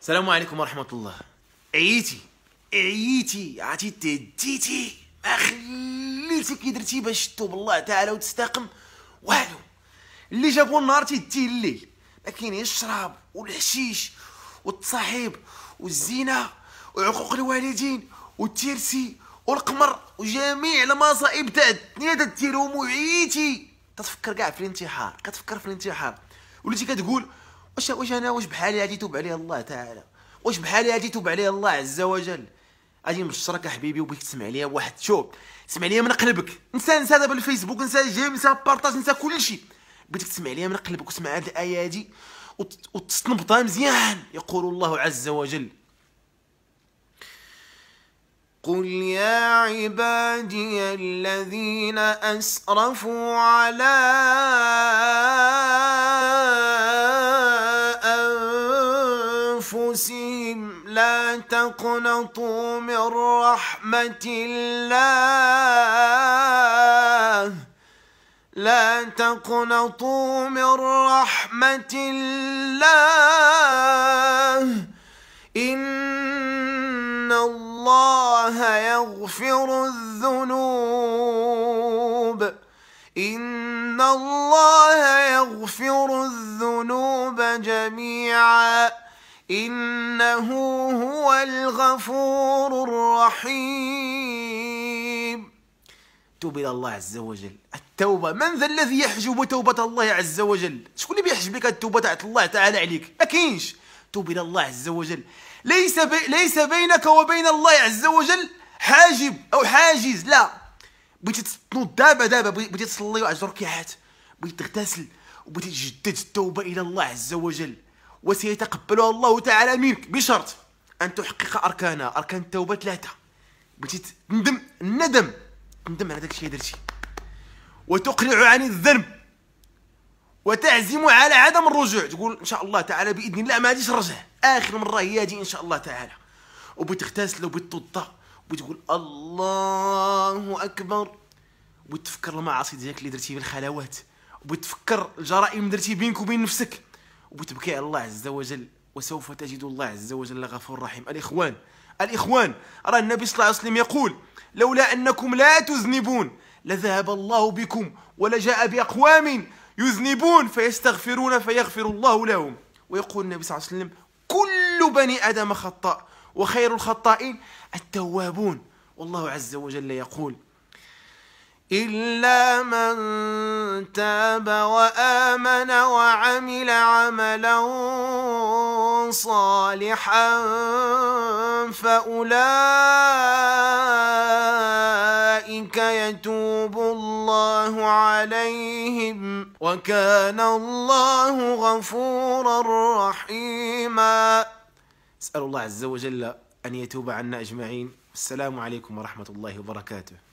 السلام عليكم ورحمة الله عييتي عييتي عطيتي تديتي ما خليتي كي درتي باش تو بالله تعالى وتستقم والو اللي جابو النهار تيدي الليل ما كاينيش الشراب والحشيش والتصاحيب والزينة وعقوق الوالدين والتيرسي والقمر وجميع المصائب تاع الدنيا تديرهم وعييتي تتفكر كاع في الانتحار كتفكر في الانتحار وليتي كتقول واش واش انا واش بحالي غادي توب عليه الله تعالى واش بحالي غادي توب عليه الله عز وجل غادي نبشرك حبيبي وبغيت تسمع ليا واحد شوف تسمع ليا من قلبك نسى نسى دابا الفيسبوك نسى الجيم نسى بارطاج نسى كلشي بغيتك تسمع ليا من قلبك وتسمع هاد الايه هادي وتستنبطها مزيان يقول الله عز وجل قل يا عبادي الذين اسرفوا على أنفسهم لا تقنطوا من رحمة الله لا تقنطوا من رحمة الله إن الله يغفر الذنوب إن الله يغفر الذنوب جميعاً إنه هو الغفور الرحيم توب إلى الله عز وجل التوبة من ذا الذي يحجب توبة الله عز وجل شكون اللي بيحجب لك التوبة تاعت الله تعالى عليك ما كاينش توب إلى الله عز وجل ليس بي... ليس بينك وبين الله عز وجل حاجب أو حاجز لا بغيتي تنوض دابا دابا بغيتي تصلي وعجل ركعات بغيتي تغتسل وبغيتي تجدد التوبة إلى الله عز وجل وسيتقبلها الله تعالى منك بشرط ان تحقق اركانها اركان التوبه ثلاثه بغيتي تندم الندم تندم على داك الشيء درتي وتقلع عن الذنب وتعزم على عدم الرجوع تقول ان شاء الله تعالى باذن الله ما غاديش نرجع اخر مره هي هذه ان شاء الله تعالى وبتغتسل وبتوضا وبتقول الله اكبر وبتفكر المعاصي ديالك اللي درتي في الخلوات وبتفكر الجرائم درتي بينك وبين نفسك وبتبكي على الله عز وجل وسوف تجد الله عز وجل غفور رحيم الإخوان الإخوان راه النبي صلى الله عليه وسلم يقول لولا أنكم لا تذنبون لذهب الله بكم ولجاء بأقوام يذنبون فيستغفرون فيغفر الله لهم ويقول النبي صلى الله عليه وسلم كل بني آدم خطاء وخير الخطائين التوابون والله عز وجل يقول إلا من تاب وآمن وعمل عملا صالحا فأولئك يتوب الله عليهم وكان الله غفورا رحيما أسأل الله عز وجل أن يتوب عنا أجمعين السلام عليكم ورحمة الله وبركاته